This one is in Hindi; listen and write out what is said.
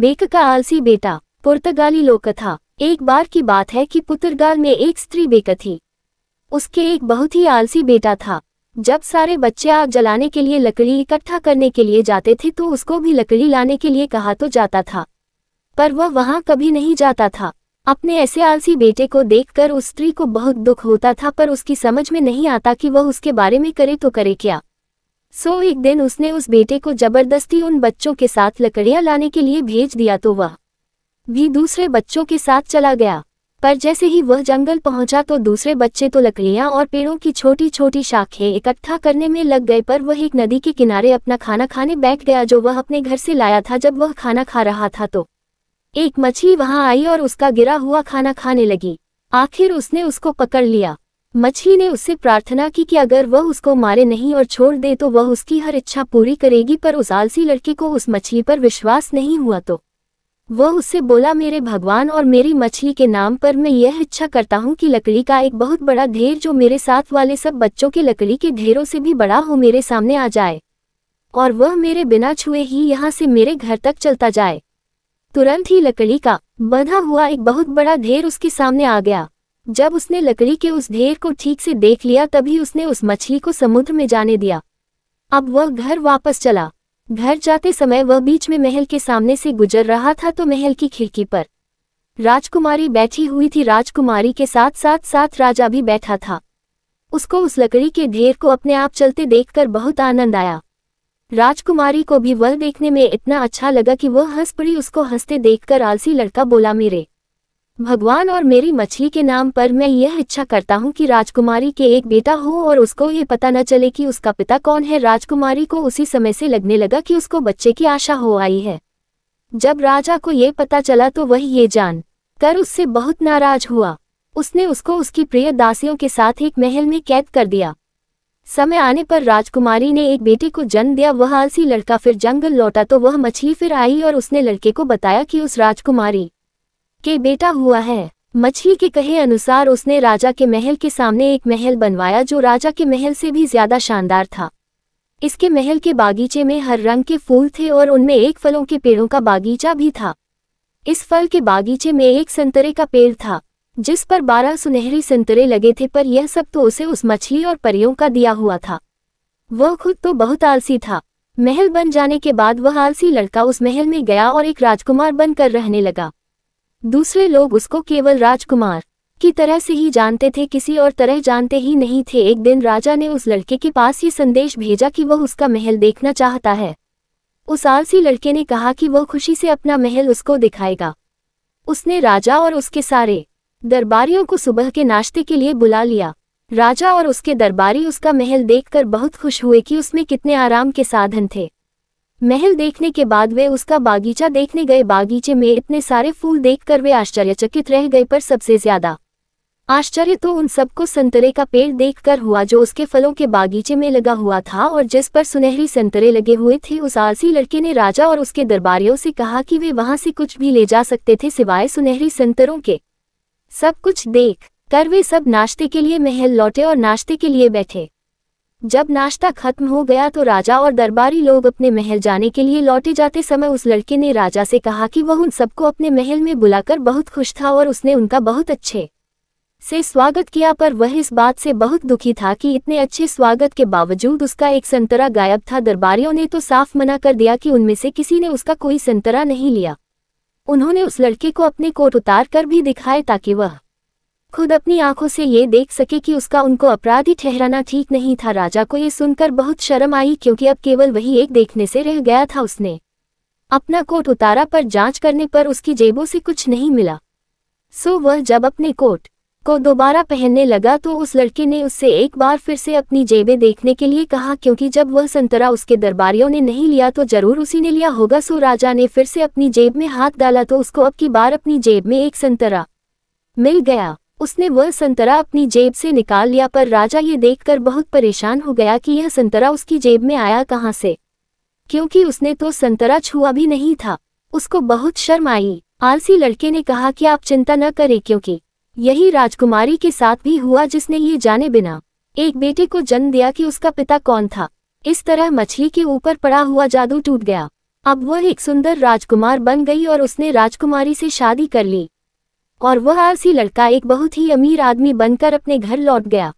बेक का आलसी बेटा पुर्तगाली लोकथा एक बार की बात है कि पुर्तगाल में एक स्त्री बेक थी उसके एक बहुत ही आलसी बेटा था जब सारे बच्चे आग जलाने के लिए लकड़ी इकट्ठा करने के लिए जाते थे तो उसको भी लकड़ी लाने के लिए कहा तो जाता था पर वह वहां कभी नहीं जाता था अपने ऐसे आलसी बेटे को देखकर उस स्त्री को बहुत दुख होता था पर उसकी समझ में नहीं आता कि वह उसके बारे में करे तो करे क्या सो एक दिन उसने उस बेटे को जबरदस्ती उन बच्चों के साथ लकड़ियां लाने के लिए भेज दिया तो वह भी दूसरे बच्चों के साथ चला गया पर जैसे ही वह जंगल पहुंचा तो दूसरे बच्चे तो लकड़ियां और पेड़ों की छोटी छोटी शाखें इकट्ठा करने में लग गए पर वह एक नदी के किनारे अपना खाना खाने बैठ गया जो वह अपने घर से लाया था जब वह खाना खा रहा था तो एक मछली वहां आई और उसका गिरा हुआ खाना खाने लगी आखिर उसने उसको पकड़ लिया मछली ने उससे प्रार्थना की कि अगर वह उसको मारे नहीं और छोड़ दे तो वह उसकी हर इच्छा पूरी करेगी पर उस आलसी लड़के को उस मछली पर विश्वास नहीं हुआ तो वह उससे बोला मेरे भगवान और मेरी मछली के नाम पर मैं यह इच्छा करता हूँ कि लकड़ी का एक बहुत बड़ा ढेर जो मेरे साथ वाले सब बच्चों के लकड़ी के ढेरों से भी बड़ा हो मेरे सामने आ जाए और वह मेरे बिना छुए ही यहाँ से मेरे घर तक चलता जाए तुरंत ही लकड़ी का बंधा हुआ एक बहुत बड़ा ढेर उसके सामने आ गया जब उसने लकड़ी के उस ढेर को ठीक से देख लिया तभी उसने उस मछली को समुद्र में जाने दिया अब वह घर वापस चला घर जाते समय वह बीच में महल के सामने से गुजर रहा था तो महल की खिड़की पर राजकुमारी बैठी हुई थी राजकुमारी के साथ साथ साथ राजा भी बैठा था उसको उस लकड़ी के ढेर को अपने आप चलते देखकर बहुत आनंद आया राजकुमारी को भी वह देखने में इतना अच्छा लगा कि वह हंस पड़ी उसको हंसते देखकर आलसी लड़का बोला मेरे भगवान और मेरी मछली के नाम पर मैं यह इच्छा करता हूँ कि राजकुमारी के एक बेटा हो और उसको ये पता न चले कि उसका पिता कौन है राजकुमारी को उसी समय से लगने लगा कि उसको बच्चे की आशा हो आई है जब राजा को ये पता चला तो वह ये जान कर उससे बहुत नाराज हुआ उसने उसको उसकी प्रिय दासियों के साथ एक महल में कैद कर दिया समय आने पर राजकुमारी ने एक बेटे को जन्म दिया वह आलसी लड़का फिर जंगल लौटा तो वह मछली फिर आई और उसने लड़के को बताया कि उस राजकुमारी के बेटा हुआ है मछली के कहे अनुसार उसने राजा के महल के सामने एक महल बनवाया जो राजा के महल से भी ज्यादा शानदार था इसके महल के बागीचे में हर रंग के फूल थे और उनमें एक फलों के पेड़ों का बागीचा भी था इस फल के बागीचे में एक संतरे का पेड़ था जिस पर बारह सुनहरी संतरे लगे थे पर यह सब तो उसे उस मछली और परियों का दिया हुआ था वह खुद तो बहुत आलसी था महल बन जाने के बाद वह आलसी लड़का उस महल में गया और एक राजकुमार बनकर रहने लगा दूसरे लोग उसको केवल राजकुमार की तरह से ही जानते थे किसी और तरह जानते ही नहीं थे एक दिन राजा ने उस लड़के के पास ये संदेश भेजा कि वह उसका महल देखना चाहता है उस आलसी लड़के ने कहा कि वह खुशी से अपना महल उसको दिखाएगा उसने राजा और उसके सारे दरबारियों को सुबह के नाश्ते के लिए बुला लिया राजा और उसके दरबारी उसका महल देखकर बहुत खुश हुए कि उसमें कितने आराम के साधन थे महल देखने के बाद वे उसका बागीचा देखने गए बागीचे में इतने सारे फूल देखकर वे आश्चर्यचकित रह गए पर सबसे ज्यादा आश्चर्य तो उन सबको संतरे का पेड़ देखकर हुआ जो उसके फलों के बागीचे में लगा हुआ था और जिस पर सुनहरी संतरे लगे हुए थे उस आलसी लड़के ने राजा और उसके दरबारियों से कहा कि वे वहां से कुछ भी ले जा सकते थे सिवाय सुनहरी संतरों के सब कुछ देख कर वे सब नाश्ते के लिए महल लौटे और नाश्ते के लिए बैठे जब नाश्ता खत्म हो गया तो राजा और दरबारी लोग अपने महल जाने के लिए लौटे जाते समय उस लड़के ने राजा से कहा कि वह उन सबको अपने महल में बुलाकर बहुत खुश था और उसने उनका बहुत अच्छे से स्वागत किया पर वह इस बात से बहुत दुखी था कि इतने अच्छे स्वागत के बावजूद उसका एक संतरा गायब था दरबारियों ने तो साफ मना कर दिया कि उनमें से किसी ने उसका कोई संतरा नहीं लिया उन्होंने उस लड़के को अपने कोट उतार कर भी दिखाए ताकि वह खुद अपनी आंखों से ये देख सके कि उसका उनको अपराधी ठहराना ठीक नहीं था राजा को ये सुनकर बहुत शर्म आई क्योंकि अब केवल वही एक देखने से रह गया था उसने अपना कोट उतारा पर जांच करने पर उसकी जेबों से कुछ नहीं मिला सो वह जब अपने कोट को दोबारा पहनने लगा तो उस लड़के ने उससे एक बार फिर से अपनी जेबें देखने के लिए कहा क्योंकि जब वह संतरा उसके दरबारियों ने नहीं लिया तो जरूर उसी ने लिया होगा सो राजा ने फिर से अपनी जेब में हाथ डाला तो उसको अब की बार अपनी जेब में एक संतरा मिल गया उसने वह संतरा अपनी जेब से निकाल लिया पर राजा ये देखकर बहुत परेशान हो गया कि यह संतरा उसकी जेब में आया कहाँ से क्योंकि उसने तो संतरा छुआ भी नहीं था उसको बहुत शर्म आई आलसी लड़के ने कहा कि आप चिंता न करें क्योंकि यही राजकुमारी के साथ भी हुआ जिसने ये जाने बिना एक बेटे को जन्म दिया कि उसका पिता कौन था इस तरह मछली के ऊपर पड़ा हुआ जादू टूट गया अब वह एक सुंदर राजकुमार बन गई और उसने राजकुमारी से शादी कर ली और वह आरसी लड़का एक बहुत ही अमीर आदमी बनकर अपने घर लौट गया